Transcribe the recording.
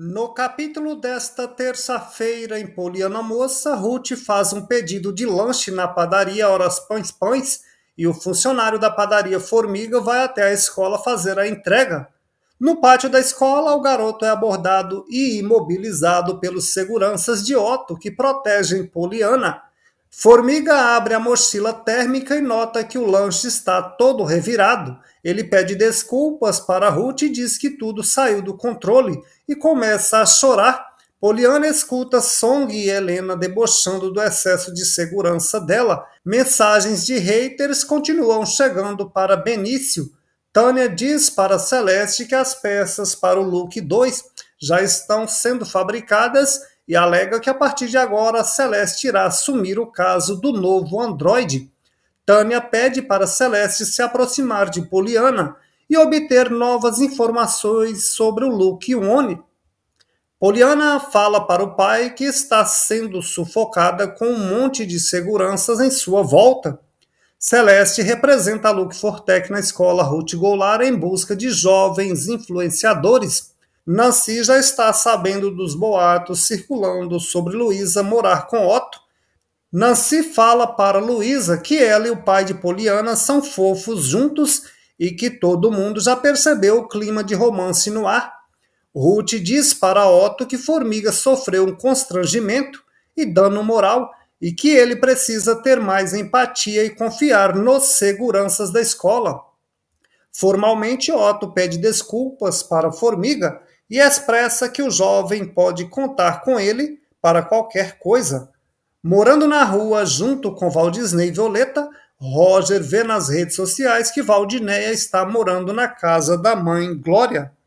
No capítulo desta terça-feira em Poliana Moça, Ruth faz um pedido de lanche na padaria Horas Pães Pães e o funcionário da padaria Formiga vai até a escola fazer a entrega. No pátio da escola, o garoto é abordado e imobilizado pelos seguranças de Otto que protegem Poliana Formiga abre a mochila térmica e nota que o lanche está todo revirado. Ele pede desculpas para Ruth e diz que tudo saiu do controle e começa a chorar. Poliana escuta Song e Helena debochando do excesso de segurança dela. Mensagens de haters continuam chegando para Benício. Tânia diz para Celeste que as peças para o look 2 já estão sendo fabricadas e alega que a partir de agora Celeste irá assumir o caso do novo androide. Tânia pede para Celeste se aproximar de Poliana e obter novas informações sobre o Luke One. Poliana fala para o pai que está sendo sufocada com um monte de seguranças em sua volta. Celeste representa a Luke Fortec na escola Ruth Goulart em busca de jovens influenciadores. Nancy já está sabendo dos boatos circulando sobre Luísa morar com Otto. Nancy fala para Luísa que ela e o pai de Poliana são fofos juntos e que todo mundo já percebeu o clima de romance no ar. Ruth diz para Otto que Formiga sofreu um constrangimento e dano moral e que ele precisa ter mais empatia e confiar nos seguranças da escola. Formalmente, Otto pede desculpas para Formiga e expressa que o jovem pode contar com ele para qualquer coisa. Morando na rua junto com Valdisney e Violeta, Roger vê nas redes sociais que Valdinéia está morando na casa da mãe Glória.